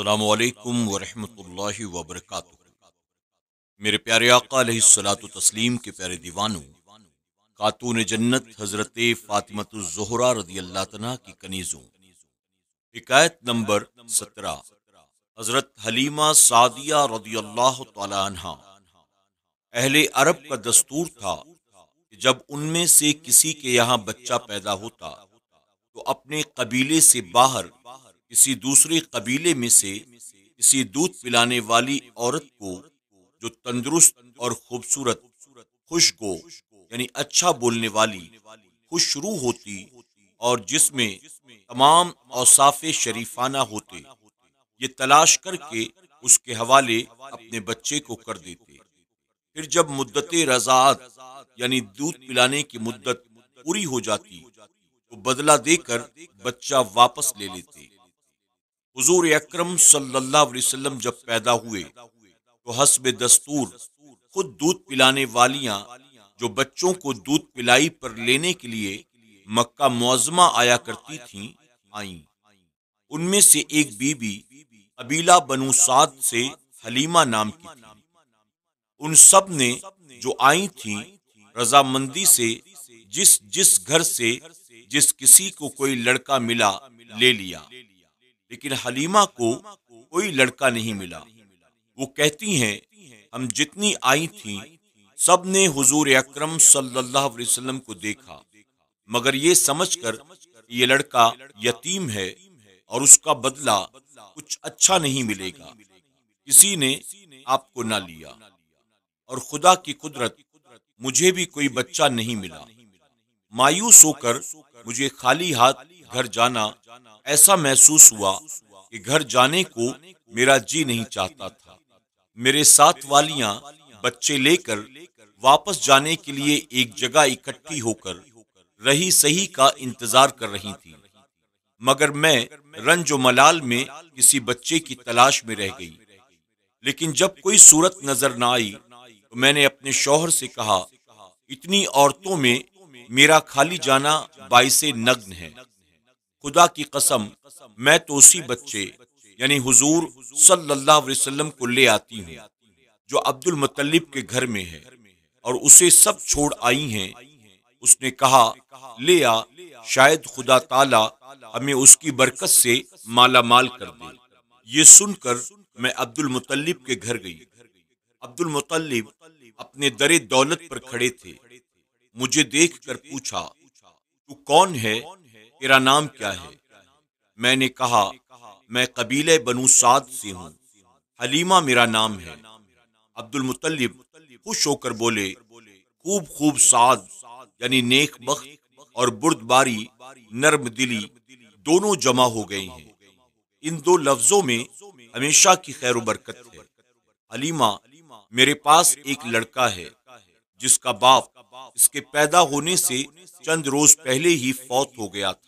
अल्लाम वरहमल मेरे प्यारे आका सलात तस्लीम के प्यारे दीवानों खातून जन्नत हज़रत फ़ातिमतुज़हरा रदी अल्लाह तना की कनीज़ों शिकायत नंबर सत्रह हज़रत हलीमा सादिया रदी अल्लाह तहा अहले अरब का दस्तूर था कि जब उनमें से किसी के यहाँ बच्चा पैदा होता तो अपने कबीले से बाहर किसी दूसरे कबीले में से किसी दूध पिलाने वाली औरत को जो तंदुरुस्त और खूबसूरत खुशगो यानी अच्छा बोलने वाली खुशरू होती और जिसमें तमाम औसाफे शरीफाना होते ये तलाश करके उसके हवाले अपने बच्चे को कर देते फिर जब मुद्दत रजात यानी दूध पिलाने की मुद्दत पूरी हो जाती तो बदला देकर बच्चा वापस ले लेते हजूर अक्रम सल्लाम जब पैदा हुए तो हसब दस्तूर खुद दूध पिलाने वालियाँ जो बच्चों को दूध पिलाई पर लेने के लिए मक्का मुआजमा आया करती थी आई उनमें से एक बीबी अबीला बनु साद से हलीमा नाम की थी उन सब ने जो आई थी रजामंदी से जिस जिस घर से जिस किसी को कोई लड़का मिला ले लिया लेकिन हलीमा को कोई लड़का नहीं मिला वो कहती हैं हम जितनी आई थीं सब ने हुजूर अकरम सल्लल्लाहु अलैहि वसल्लम को देखा मगर ये समझकर ये लड़का यतीम है और उसका बदला कुछ अच्छा नहीं मिलेगा किसी ने आपको ना लिया और खुदा की कुदरत मुझे भी कोई बच्चा नहीं मिला मायूस होकर मुझे खाली हाथ घर जाना ऐसा महसूस हुआ कि घर जाने को मेरा जी नहीं चाहता था मेरे साथ वालियां बच्चे लेकर वापस जाने के लिए एक जगह इकट्ठी होकर रही सही का इंतजार कर रही थी मगर मैं रंजो मलाल में किसी बच्चे की तलाश में रह गई लेकिन जब कोई सूरत नजर ना आई तो मैंने अपने शोहर से कहा इतनी औरतों में मेरा खाली जाना बाईसे नग्न है खुदा की कसम मैं तो उसी बच्चे यानी हुजूर सल्लल्लाहु अलैहि वसल्लम को ले आती हूँ जो अब्दुल मुतलिब के घर में है और उसे सब छोड़ आई हैं उसने कहा ले आ शायद खुदा ताला हमें उसकी बरकत से माला माल कर दे ये सुनकर मैं अब्दुल मुतलिब के घर गई अब्दुल मुतलिब अपने दरे दौलत पर खड़े थे मुझे देख कर पूछा तू कौन है तेरा नाम क्या है मैंने कहा मैं कबीले बनु साद से हूँ हलीमा मेरा नाम है अब्दुल मुतलिब खुश होकर बोले खूब खूब साद यानी नेक बख्त और बुर्दबारी नर्म दिली दोनों जमा हो गए हैं इन दो लफ्जों में हमेशा की खैर बरकत है हलीमा मेरे पास एक लड़का है जिसका बाप इसके पैदा होने से चंद रोज पहले ही फौत हो गया था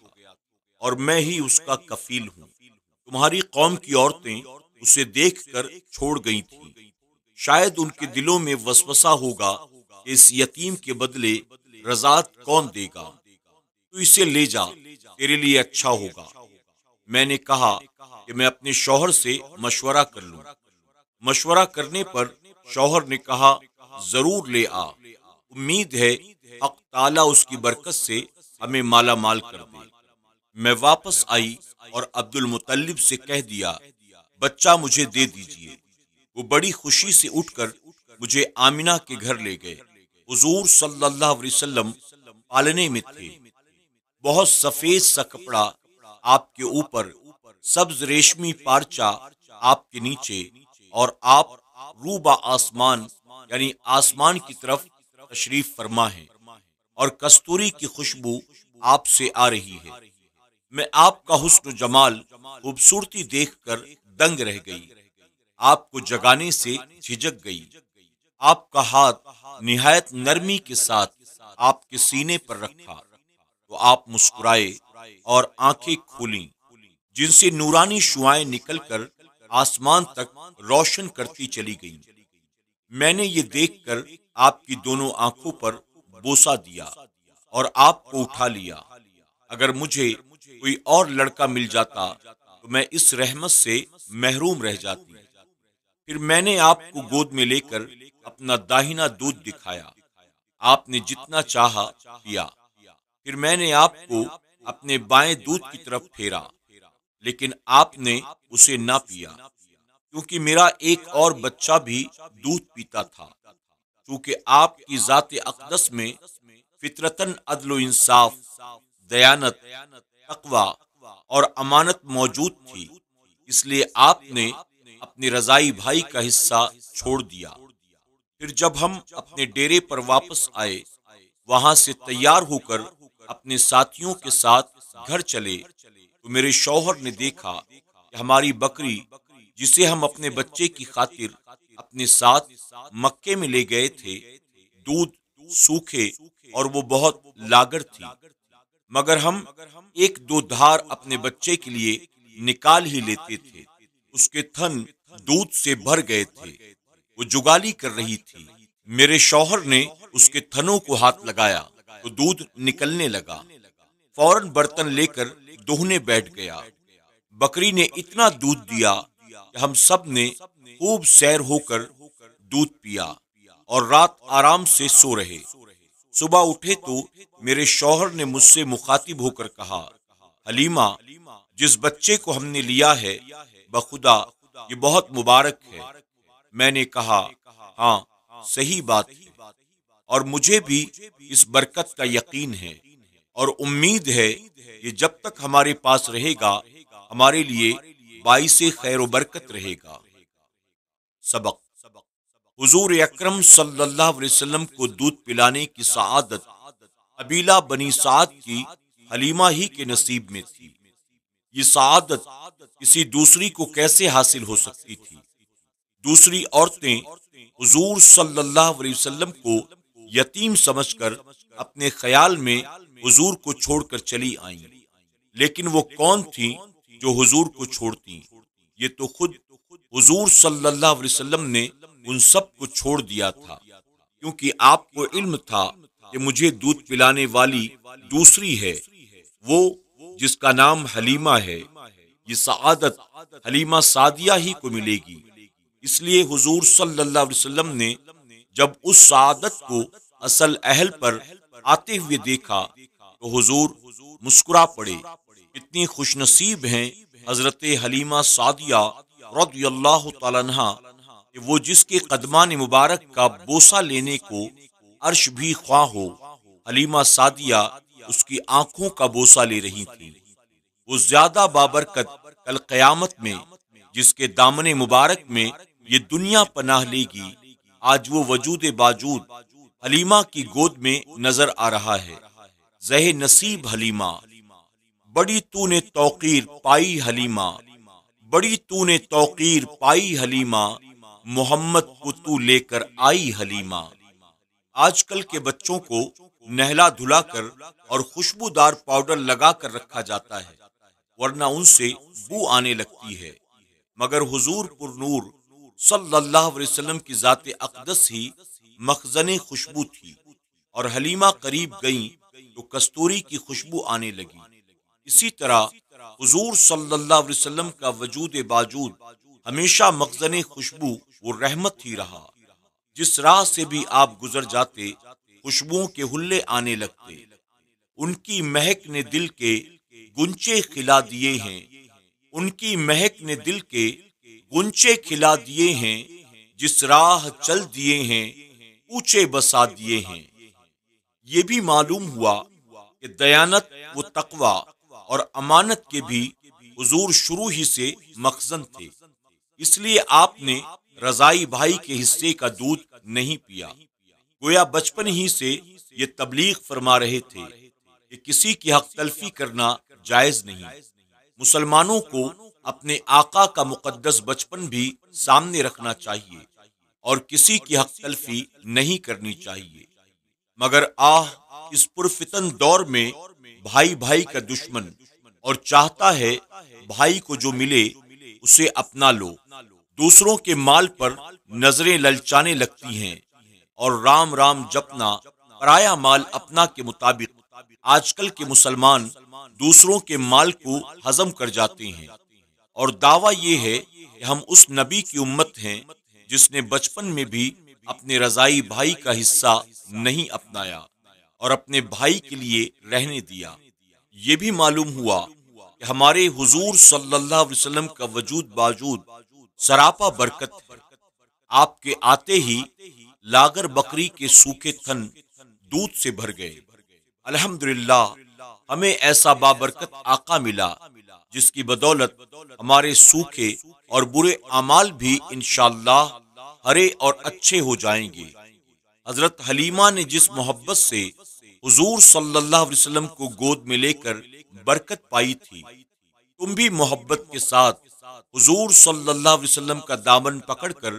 और मैं ही उसका कफील हूँ तुम्हारी कौम की औरतें उसे देखकर छोड़ गई थी शायद उनके दिलों में वसवसा होगा इस यतीम के बदले रजात कौन देगा तो इसे ले जा तेरे लिए अच्छा होगा मैंने कहा कि मैं अपने शोहर से मशवरा कर लू मशवरा करने पर शौहर ने कहा जरूर ले आ उम्मीद है अक ताला उसकी बरकत से हमें माला माल कर दे मैं वापस आई और अब्दुल मुतलब से कह दिया बच्चा मुझे दे दीजिए वो बड़ी खुशी से उठकर मुझे आमिना के घर ले गए हजूर सल्लल्लाहु अलैहि वसल्लम पालने में थे बहुत सफेद सा कपड़ा आपके ऊपर सब्ज रेशमी पार्चा आपके नीचे और आप रूबा आसमान यानी आसमान की तरफ तशरीफ फरमा है और कस्तूरी की खुशबू आपसे आ रही है मैं आपका हुस्न जमाल खूबसूरती देखकर दंग रह गई आपको जगाने से झिझक गई आपका हाथ निहायत नरमी के साथ आपके सीने पर रखा तो आप मुस्कुराए और आंखें खोली जिनसे नूरानी शुआएं निकलकर आसमान तक रोशन करती चली गईं। मैंने ये देखकर आपकी दोनों आंखों पर बोसा दिया और आपको उठा लिया अगर मुझे कोई और लड़का मिल जाता तो मैं इस रहमत से महरूम रह जाती फिर मैंने आपको गोद में लेकर अपना दाहिना दूध दिखाया आपने जितना चाहा पिया फिर मैंने आपको अपने बाएं दूध की तरफ फेरा लेकिन आपने उसे ना पिया क्योंकि मेरा एक और बच्चा भी दूध पीता था क्योंकि आपकी ज़ात अकदस में फितरतन अदल इंसाफ दयानत तकवा और अमानत मौजूद थी इसलिए आपने अपने रजाई भाई का हिस्सा छोड़ दिया फिर जब हम अपने डेरे पर वापस आए वहां से तैयार होकर अपने साथियों के साथ घर चले तो मेरे शौहर ने देखा कि हमारी बकरी जिसे हम अपने बच्चे की खातिर अपने साथ मक्के में ले गए थे दूध सूखे और वो बहुत लागर थी मगर हम एक दो धार अपने बच्चे के लिए निकाल ही लेते थे उसके थन दूध से भर गए थे वो जुगाली कर रही थी मेरे शौहर ने उसके थनों को हाथ लगाया तो दूध निकलने लगा फौरन बर्तन लेकर दोहने बैठ गया बकरी ने इतना दूध दिया कि हम सब ने खूब सैर होकर दूध पिया और रात आराम से सो रहे सुबह उठे तो मेरे शोहर ने मुझसे मुखातिब होकर कहा हलीमा जिस बच्चे को हमने लिया है बखुदा ये बहुत मुबारक है मैंने कहा हाँ सही बात है और मुझे भी इस बरकत का यकीन है और उम्मीद है ये जब तक हमारे पास रहेगा हमारे लिए बाईस खैर बरकत रहेगा सबक हजूर अक्रम सल्लाम को दूध पिलाने की शहादत अबीला बनी साद की हलीमा ही के नसीब में थी ये शहादत किसी दूसरी को कैसे हासिल हो सकती थी दूसरी औरतें हजूर सल्लाम को यतीम समझकर अपने ख्याल में हजूर को छोड़कर चली आईं लेकिन वो कौन थी जो हजूर को छोड़ती ये तो खुद हजूर सल्लाम ने उन सब को छोड़ दिया था क्योंकि आपको इल्म था कि मुझे दूध पिलाने वाली दूसरी है वो जिसका नाम हलीमा है ये सआदत हलीमा सादिया ही को मिलेगी इसलिए हुजूर सल्लल्लाहु अलैहि वसल्लम ने जब उस सआदत को असल अहल पर आते हुए देखा तो हुजूर मुस्कुरा पड़े इतनी खुशनसीब हैं हजरत हलीमा सादिया रद्ला तला वो जिसके कदमान मुबारक का बोसा लेने को अर्श भी ख्वा हो हलीमा सादिया उसकी आंखों का बोसा ले रही थी वो ज्यादा बाबरकत कल कयामत में जिसके दामन मुबारक में ये दुनिया पनाह लेगी आज वो वजूद बाजूद हलीमा की गोद में नजर आ रहा है जह नसीब हलीमा बड़ी तूने तोकीर पाई हलीमा बड़ी तूने तोकीर पाई हलीमा मोहम्मद को तू लेकर आई हलीमा आजकल के बच्चों को नहला धुला कर और खुशबूदार पाउडर लगा कर रखा जाता है वरना उनसे बू आने लगती है मगर हुजूर पुरनूर सल्लल्लाहु अलैहि वसल्लम की ज़ात अकदस ही मखजन खुशबू थी और हलीमा करीब गई तो कस्तूरी की खुशबू आने लगी इसी तरह हुजूर सल्लल्लाहु अलैहि वसल्लम का वजूद बाजूद हमेशा मकजन खुशबू वो रहमत ही रहा जिस राह से भी आप गुजर जाते खुशबुओं के हुल्ले आने लगते उनकी महक ने दिल के गुंचे खिला दिए हैं उनकी महक ने दिल के गुंचे खिला दिए हैं जिस राह चल दिए हैं ऊंचे बसा दिए हैं ये भी मालूम हुआ कि दयानत वो तकवा और अमानत के भी हजूर शुरू ही से मखजन थे इसलिए आपने रजाई भाई के हिस्से का दूध नहीं पिया गोया बचपन ही से ये तबलीग फरमा रहे थे कि किसी की हक तलफी करना जायज नहीं मुसलमानों को अपने आका का मुकद्दस बचपन भी सामने रखना चाहिए और किसी की हक तलफी नहीं करनी चाहिए मगर आह इस पुरफितन दौर में भाई भाई का दुश्मन और चाहता है भाई को जो मिले उसे अपना लो दूसरों के माल पर नजरें ललचाने लगती हैं और राम राम जपना पराया माल अपना के मुताबिक आजकल के मुसलमान दूसरों के माल को हजम कर जाते हैं और दावा ये है कि हम उस नबी की उम्मत हैं जिसने बचपन में भी अपने रजाई भाई का हिस्सा नहीं अपनाया और अपने भाई के लिए रहने दिया ये भी मालूम हुआ कि हमारे हुजूर सल्लल्लाहु अलैहि वसल्लम का वजूद बाजूद सरापा बरकत है आपके आते ही लागर बकरी के सूखे थन दूध से भर गए अल्हम्दुलिल्लाह हमें ऐसा बाबरकत आका मिला जिसकी बदौलत हमारे सूखे और बुरे अमाल भी इनशाला हरे और अच्छे हो जाएंगे हजरत हलीमा ने जिस मोहब्बत से हुजूर सल्लल्लाहु अलैहि वसल्लम को गोद में लेकर बरकत पाई थी तुम भी मोहब्बत के साथ हुजूर सल्लल्लाहु अलैहि वसल्लम का दामन पकड़कर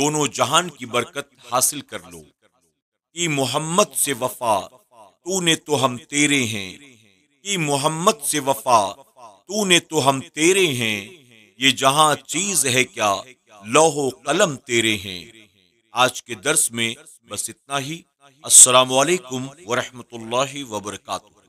दोनों जहान की बरकत हासिल कर लो कि मोहम्मद से वफा तूने तो हम तेरे हैं कि मोहम्मद से वफा तूने तो हम तेरे हैं ये जहां चीज है क्या लोहो कलम तेरे हैं आज के दर्स में बस इतना ही असलकम वरहमल वबरकू